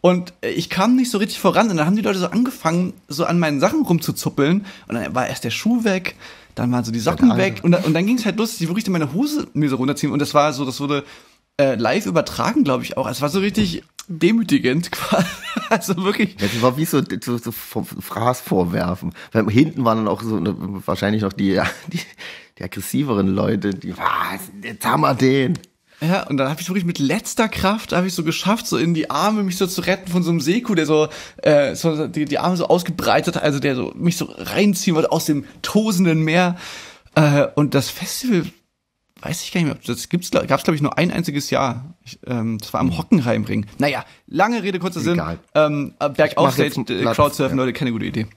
Und ich kam nicht so richtig voran. Und dann haben die Leute so angefangen, so an meinen Sachen rumzuzuppeln. Und dann war erst der Schuh weg, dann waren so die Socken ja, weg. Und, da, und dann ging es halt los, dass die wirklich meine Hose mir so runterziehen. Und das war so, das wurde äh, live übertragen, glaube ich auch. Also es war so richtig demütigend [LAUGHS] quasi. also wirklich. Das war wie so, so, so Fraß vorwerfen. Hinten waren dann auch so ne, wahrscheinlich noch die, die die aggressiveren Leute, die, was, jetzt haben wir den. Ja, und dann habe ich wirklich mit letzter Kraft habe ich so geschafft, so in die Arme mich so zu retten von so einem Seku, der so, äh, so die, die Arme so ausgebreitet, hat, also der so mich so reinziehen wollte aus dem tosenden Meer. Äh, und das Festival, weiß ich gar nicht mehr, das gibt's, gab's glaube ich nur ein einziges Jahr. Ich, ähm, das war am hm. Hockenheimring. Naja, lange Rede kurzer Sinn. Ähm, äh, bergauf Crowdsurfen, ja. Leute, keine gute Idee.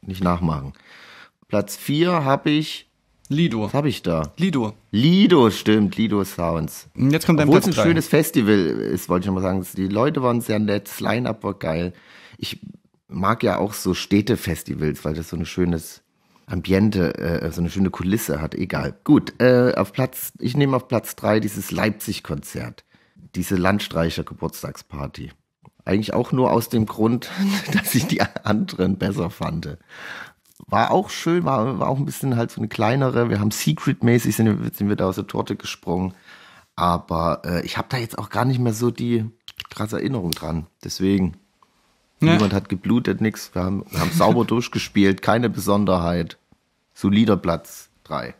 Nicht nachmachen. Platz vier habe ich Lido. Was habe ich da? Lido. Lido, stimmt, Lido Sounds. Jetzt kommt dein Obwohl Platz es ein drei. schönes Festival ist, wollte ich nochmal sagen. Die Leute waren sehr nett, das Line-Up war geil. Ich mag ja auch so Städte-Festivals, weil das so ein schönes Ambiente, äh, so eine schöne Kulisse hat. Egal. Gut, äh, auf Platz, ich nehme auf Platz drei dieses Leipzig-Konzert. Diese Landstreicher-Geburtstagsparty. Eigentlich auch nur aus dem Grund, [LAUGHS] dass ich die anderen besser fand war auch schön, war, war auch ein bisschen halt so eine kleinere. Wir haben Secret-mäßig sind, sind wir da aus der Torte gesprungen. Aber äh, ich habe da jetzt auch gar nicht mehr so die krasse Erinnerung dran. Deswegen, ja. niemand hat geblutet, nichts. Wir haben, wir haben sauber [LAUGHS] durchgespielt, keine Besonderheit. Solider Platz, drei.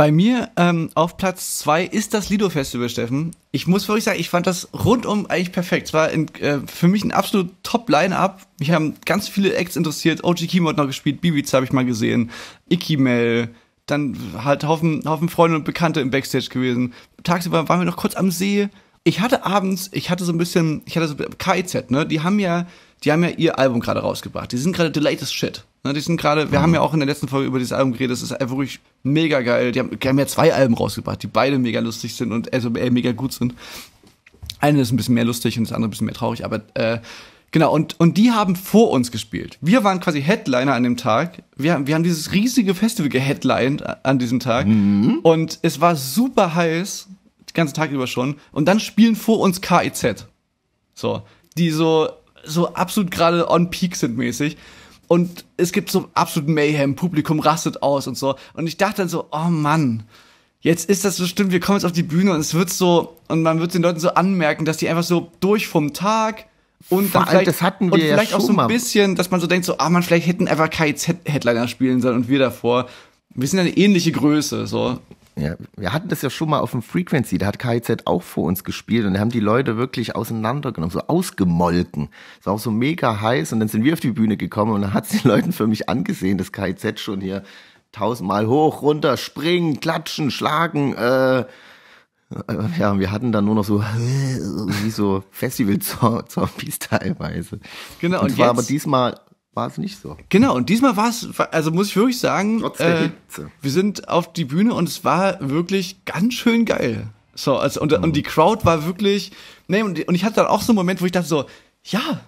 Bei mir ähm, auf Platz zwei ist das Lido Festival, Steffen. Ich muss wirklich sagen, ich fand das rundum eigentlich perfekt. Es war in, äh, für mich ein absolut top Line-Up. Mich haben ganz viele Acts interessiert. OG Kimo hat noch gespielt, Bibits habe ich mal gesehen, Icky Mel, dann halt Haufen, Haufen Freunde und Bekannte im Backstage gewesen. Tagsüber waren wir noch kurz am See. Ich hatte abends, ich hatte so ein bisschen, ich hatte so KIZ, ne? Die haben ja, die haben ja ihr Album gerade rausgebracht. Die sind gerade the latest shit. Na, ne, die sind gerade, wir mhm. haben ja auch in der letzten Folge über dieses Album geredet, das ist einfach wirklich mega geil. Die haben, die haben ja zwei Alben rausgebracht, die beide mega lustig sind und also äh, mega gut sind. Eine ist ein bisschen mehr lustig und das andere ein bisschen mehr traurig, aber äh, genau, und, und die haben vor uns gespielt. Wir waren quasi Headliner an dem Tag. Wir, wir haben dieses riesige Festival geheadlined an diesem Tag. Mhm. Und es war super heiß, den ganzen Tag über schon. Und dann spielen vor uns KIZ. So, die so, so absolut gerade on peak sind mäßig und es gibt so absoluten Mayhem, Publikum rastet aus und so. Und ich dachte dann so, oh Mann, jetzt ist das bestimmt, wir kommen jetzt auf die Bühne und es wird so, und man wird den Leuten so anmerken, dass die einfach so durch vom Tag und dann Vor vielleicht, das hatten wir und vielleicht ja auch so ein bisschen, dass man so denkt, so, ah man, vielleicht hätten einfach KIZ-Headliner spielen sollen und wir davor. Wir sind eine ähnliche Größe, so. Ja, wir hatten das ja schon mal auf dem Frequency, da hat KIZ auch vor uns gespielt und da haben die Leute wirklich auseinandergenommen, so ausgemolken. Es war auch so mega heiß und dann sind wir auf die Bühne gekommen und dann hat es den Leuten für mich angesehen, dass KIZ schon hier tausendmal hoch, runter, springen, klatschen, schlagen. Äh, ja, wir hatten dann nur noch so wie so Festival-Zombies [LAUGHS] teilweise. Genau. Und, und war aber diesmal war es nicht so. Genau, und diesmal war es, also muss ich wirklich sagen, Trotz der äh, Hitze. wir sind auf die Bühne und es war wirklich ganz schön geil. So, also, und, mhm. und die Crowd war wirklich, nee, und, und ich hatte dann auch so einen Moment, wo ich dachte so, ja,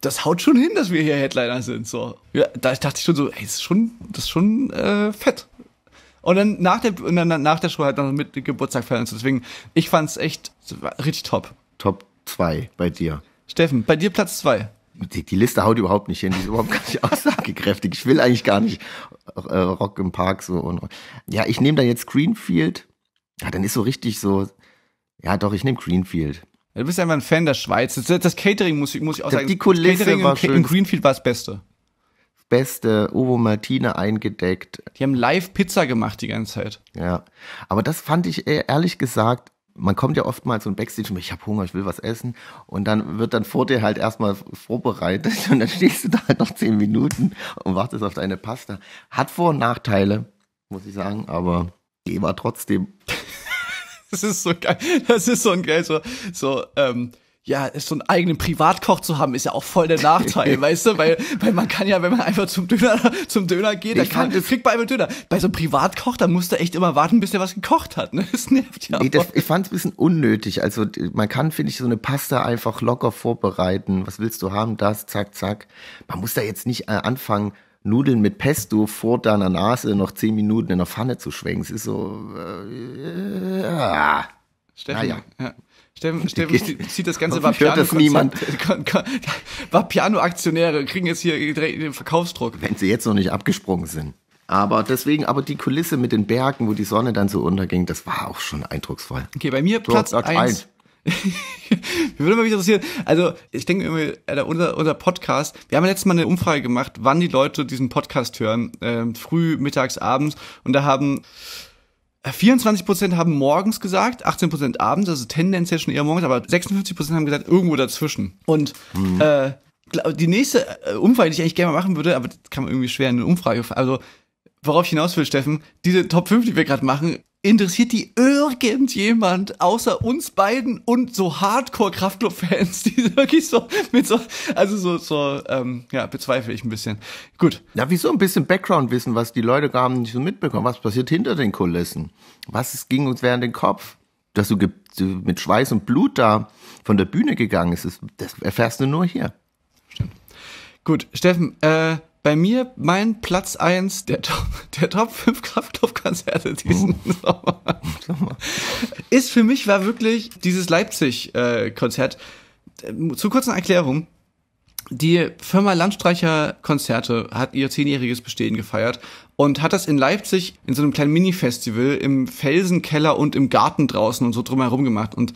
das haut schon hin, dass wir hier Headliner sind. So, ja, da dachte ich schon so, ey, das ist schon, das ist schon äh, fett. Und dann nach der, und dann nach der Show halt noch mit Geburtstag feiern. So. Deswegen, ich fand es echt richtig top. Top 2 bei dir. Steffen, bei dir Platz 2 die, die, Liste haut überhaupt nicht hin, die ist überhaupt gar nicht [LAUGHS] aussagekräftig. Ich will eigentlich gar nicht äh, Rock im Park so und ja, ich nehme dann jetzt Greenfield. Ja, dann ist so richtig so, ja doch, ich nehme Greenfield. Du bist einfach ein Fan der Schweiz. Das, das Catering muss ich, muss ich auch sagen. Die Kulisse Catering war im, im Greenfield war das Beste. Beste, Uwe Martine eingedeckt. Die haben live Pizza gemacht die ganze Zeit. Ja, aber das fand ich e- ehrlich gesagt man kommt ja oftmals und Backstage und ich habe Hunger, ich will was essen. Und dann wird dann vor dir halt erstmal vorbereitet [LAUGHS] und dann stehst du da halt noch zehn Minuten und wartest auf deine Pasta. Hat Vor- und Nachteile, muss ich sagen, aber die war trotzdem. [LAUGHS] Das ist so geil. Das ist so ein geil, so, so ähm, ja, so einen eigenen Privatkoch zu haben, ist ja auch voll der Nachteil, [LAUGHS] weißt du? Weil, weil man kann ja, wenn man einfach zum Döner, zum Döner geht, dann kann, kriegt man einfach Döner. Bei so einem Privatkoch, da musst du echt immer warten, bis der was gekocht hat. Ne? Das nervt ja nee, das, Ich fand es ein bisschen unnötig. Also man kann, finde ich, so eine Pasta einfach locker vorbereiten. Was willst du haben? Das, zack, zack. Man muss da jetzt nicht äh, anfangen, Nudeln mit Pesto vor deiner Nase noch zehn Minuten in der Pfanne zu schwenken. Es ist so. Äh, äh, Steffen, ja. ja. Steffen, [LAUGHS] Steffen zieht das ganze [LAUGHS] Vapiano-Aktionäre kriegen jetzt hier direkt den Verkaufsdruck. Wenn sie jetzt noch nicht abgesprungen sind. Aber deswegen, aber die Kulisse mit den Bergen, wo die Sonne dann so unterging, das war auch schon eindrucksvoll. Okay, bei mir so, Platz 1. Mir [LAUGHS] würde mal mich interessieren, also ich denke immer, äh, unser, unser Podcast, wir haben ja letztes Mal eine Umfrage gemacht, wann die Leute diesen Podcast hören, äh, früh, mittags, abends und da haben 24% äh, haben morgens gesagt, 18% abends, also tendenziell schon eher morgens, aber 56% haben gesagt, irgendwo dazwischen. Und mhm. äh, die nächste äh, Umfrage, die ich eigentlich gerne mal machen würde, aber das kann man irgendwie schwer in eine Umfrage, also worauf ich hinaus will, Steffen, diese Top 5, die wir gerade machen, interessiert die irgendjemand außer uns beiden und so Hardcore-Kraftclub-Fans, die [LAUGHS] wirklich so mit so, also so, so ähm, ja, bezweifle ich ein bisschen. Gut. Na, wieso ein bisschen Background-Wissen, was die Leute gar nicht so mitbekommen? Was passiert hinter den Kulissen? Was ist, ging uns während den Kopf? Dass du mit Schweiß und Blut da von der Bühne gegangen ist, das erfährst du nur hier. Stimmt. Gut, Steffen, äh, bei mir mein Platz 1 der Top, [LAUGHS] der Top 5 Kraftstoffkonzerte diesen uh. Sommer. [LAUGHS] Ist für mich war wirklich dieses Leipzig-Konzert. Äh, zur kurzen Erklärung. Die Firma Landstreicher Konzerte hat ihr zehnjähriges Bestehen gefeiert und hat das in Leipzig in so einem kleinen Mini-Festival im Felsenkeller und im Garten draußen und so drumherum gemacht und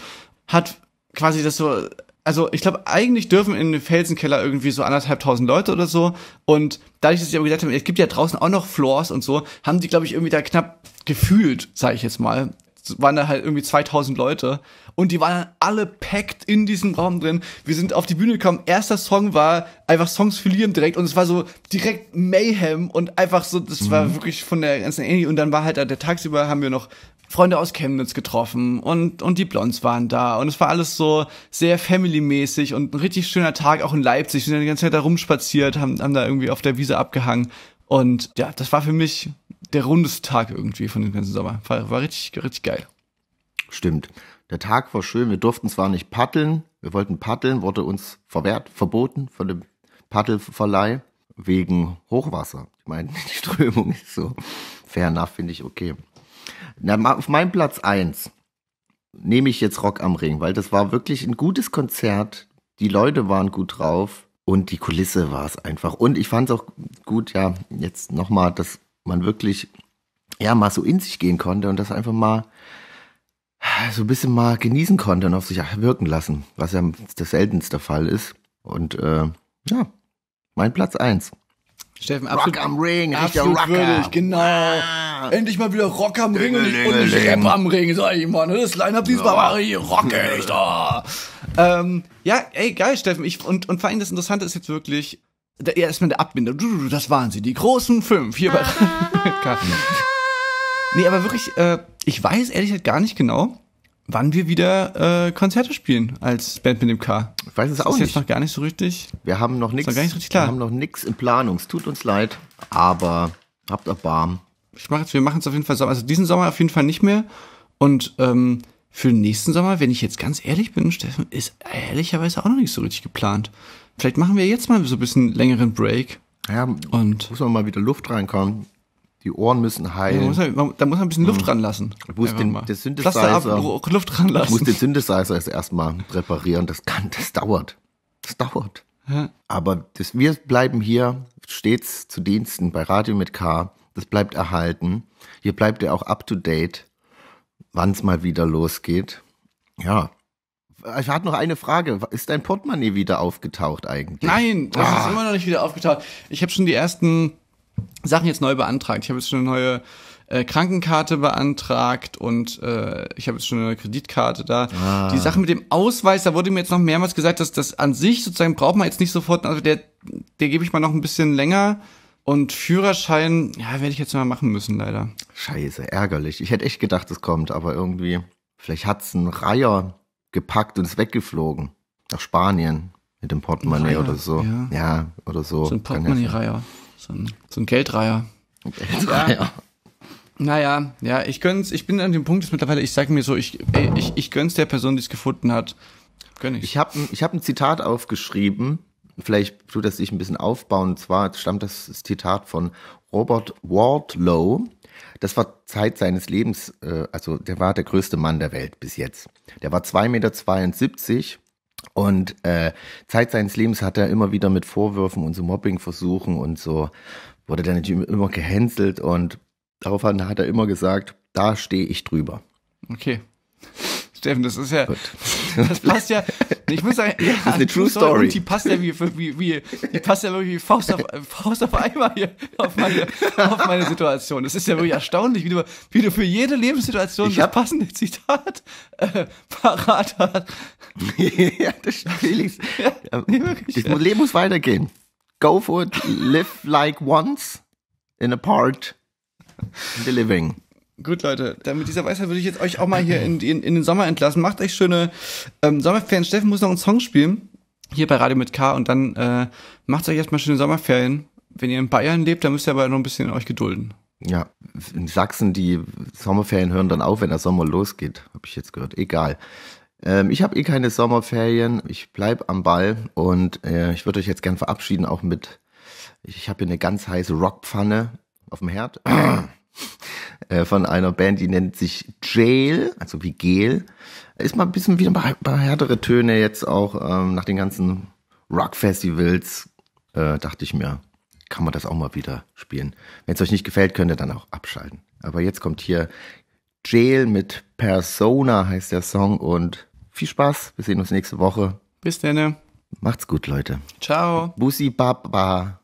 hat quasi das so also ich glaube, eigentlich dürfen in den Felsenkeller irgendwie so anderthalb tausend Leute oder so. Und dadurch, dass ich aber gesagt habe, es gibt ja draußen auch noch Floors und so, haben die, glaube ich, irgendwie da knapp gefühlt, sage ich jetzt mal, waren da halt irgendwie 2000 Leute und die waren alle packed in diesem Raum drin. Wir sind auf die Bühne gekommen. Erster Song war einfach Songs für Liam direkt und es war so direkt Mayhem und einfach so, das mhm. war wirklich von der ganzen Ähnlich. Und dann war halt der Tagsüber haben wir noch Freunde aus Chemnitz getroffen und, und die Blondes waren da und es war alles so sehr family-mäßig und ein richtig schöner Tag auch in Leipzig. Wir sind die ganze Zeit da rumspaziert, haben, haben da irgendwie auf der Wiese abgehangen und ja, das war für mich der rundeste Tag irgendwie von dem ganzen Sommer. War, war richtig, richtig geil. Stimmt. Der Tag war schön. Wir durften zwar nicht paddeln. Wir wollten paddeln, wurde uns verwehrt, verboten von dem Paddelverleih wegen Hochwasser. Ich meine, [LAUGHS] die Strömung ist so fair enough, finde ich okay. Na, auf meinem Platz 1 nehme ich jetzt Rock am Ring, weil das war wirklich ein gutes Konzert. Die Leute waren gut drauf und die Kulisse war es einfach. Und ich fand es auch gut, ja, jetzt nochmal, dass man wirklich, ja, mal so in sich gehen konnte und das einfach mal so ein bisschen mal genießen konnte und auf sich wirken lassen, was ja das seltenste Fall ist. Und äh, ja, mein Platz 1. Steffen, absolut, Rock am Ring, absolut Rocker. würdig, genau. Ah. Endlich mal wieder Rock am Ring und nicht, und nicht Rap am Ring, sag ich mal. Ne? Das Line-Up diesmal ja. war hier rockig da. ähm, ja, ey, geil, Steffen. Ich, und, und vor allem das Interessante ist jetzt wirklich, da, ja, erstmal der Abbinder. Das waren sie, die großen fünf hier bei. [LAUGHS] nee, aber wirklich, äh, ich weiß ehrlich gesagt gar nicht genau, wann wir wieder äh, Konzerte spielen als Band mit dem K. Ich weiß es das auch ist nicht. Ist jetzt noch gar nicht so richtig. Wir haben noch nichts. Wir haben noch nichts in Planung. Es tut uns leid, aber habt Erbarm. Ich mache jetzt, wir machen es auf jeden Fall. Sommer. Also diesen Sommer auf jeden Fall nicht mehr. Und ähm, für den nächsten Sommer, wenn ich jetzt ganz ehrlich bin, Steffen, ist ehrlicherweise auch noch nicht so richtig geplant. Vielleicht machen wir jetzt mal so ein bisschen längeren Break. Ja, und muss man mal wieder Luft reinkommen. Die Ohren müssen heilen. Ja, muss man, da muss man ein bisschen Luft hm. ranlassen. Ich muss den, den Synthesizer, ab, Luft ranlassen. Ich muss den Synthesizer jetzt erstmal reparieren. Das kann, das dauert. Das dauert. Ja. Aber das, wir bleiben hier stets zu Diensten bei Radio mit K. Das bleibt erhalten. Hier bleibt ihr auch up to date, wann es mal wieder losgeht. Ja. Ich hatte noch eine Frage. Ist dein Portemonnaie wieder aufgetaucht eigentlich? Nein, das ah. ist immer noch nicht wieder aufgetaucht. Ich habe schon die ersten Sachen jetzt neu beantragt. Ich habe jetzt schon eine neue äh, Krankenkarte beantragt und äh, ich habe jetzt schon eine Kreditkarte da. Ah. Die Sache mit dem Ausweis, da wurde mir jetzt noch mehrmals gesagt, dass das an sich sozusagen braucht man jetzt nicht sofort, also der, der gebe ich mal noch ein bisschen länger. Und Führerschein, ja, werde ich jetzt mal machen müssen, leider. Scheiße, ärgerlich. Ich hätte echt gedacht, es kommt, aber irgendwie, vielleicht hat es ein Reiher gepackt und ist weggeflogen. Nach Spanien mit dem Portemonnaie oder so. Ja. ja. oder so. So ein Portemonnaie-Reiher. So ein, so ein Gelddreier. Gelddreier. Ja. Naja, ja, ich gönn's, ich bin an dem Punkt, dass mittlerweile, ich sage mir so, ich, ey, ich, ich gönn's der Person, die es gefunden hat. Gönn ich. Ich habe ich hab ein Zitat aufgeschrieben, vielleicht tut das sich ein bisschen aufbauen. Und zwar stammt das Zitat von Robert Wardlow. Das war Zeit seines Lebens, äh, also der war der größte Mann der Welt bis jetzt. Der war 2,72 Meter und äh, Zeit seines Lebens hat er immer wieder mit Vorwürfen und so Mobbingversuchen und so wurde dann natürlich immer gehänselt und daraufhin hat er immer gesagt, da stehe ich drüber. Okay. Steffen, das ist ja, Gut. [LAUGHS] das passt ja, ich muss sagen, ja, [LAUGHS] das ist eine True Story. Und die passt ja wie, wie, wie, die passt ja wirklich wie Faust auf, Faust auf einmal hier auf meine, auf meine Situation. Das ist ja wirklich erstaunlich, wie du, wie du für jede Lebenssituation ich das passende Zitat äh, parat hast. [LAUGHS] ja, das ist ja, wirklich, Das ja. Leben muss weitergehen. Go for it, live like once in a part in the living. Gut, Leute, dann mit dieser Weisheit würde ich jetzt euch auch mal hier in, in, in den Sommer entlassen. Macht euch schöne ähm, Sommerferien. Steffen muss noch einen Song spielen, hier bei Radio mit K. Und dann äh, macht euch erstmal schöne Sommerferien. Wenn ihr in Bayern lebt, dann müsst ihr aber noch ein bisschen euch gedulden. Ja, in Sachsen, die Sommerferien hören dann auf, wenn der Sommer losgeht, habe ich jetzt gehört. Egal. Ähm, ich habe eh keine Sommerferien. Ich bleib am Ball und äh, ich würde euch jetzt gern verabschieden, auch mit. Ich habe hier eine ganz heiße Rockpfanne auf dem Herd. [CLEARS THROAT] Äh, von einer Band, die nennt sich Jail, also wie Gel. Ist mal ein bisschen wieder ein paar härtere Töne jetzt auch ähm, nach den ganzen Rock-Festivals, äh, dachte ich mir, kann man das auch mal wieder spielen. Wenn es euch nicht gefällt, könnt ihr dann auch abschalten. Aber jetzt kommt hier Jail mit Persona heißt der Song und viel Spaß. Wir sehen uns nächste Woche. Bis dann. Macht's gut, Leute. Ciao. Bussi Baba.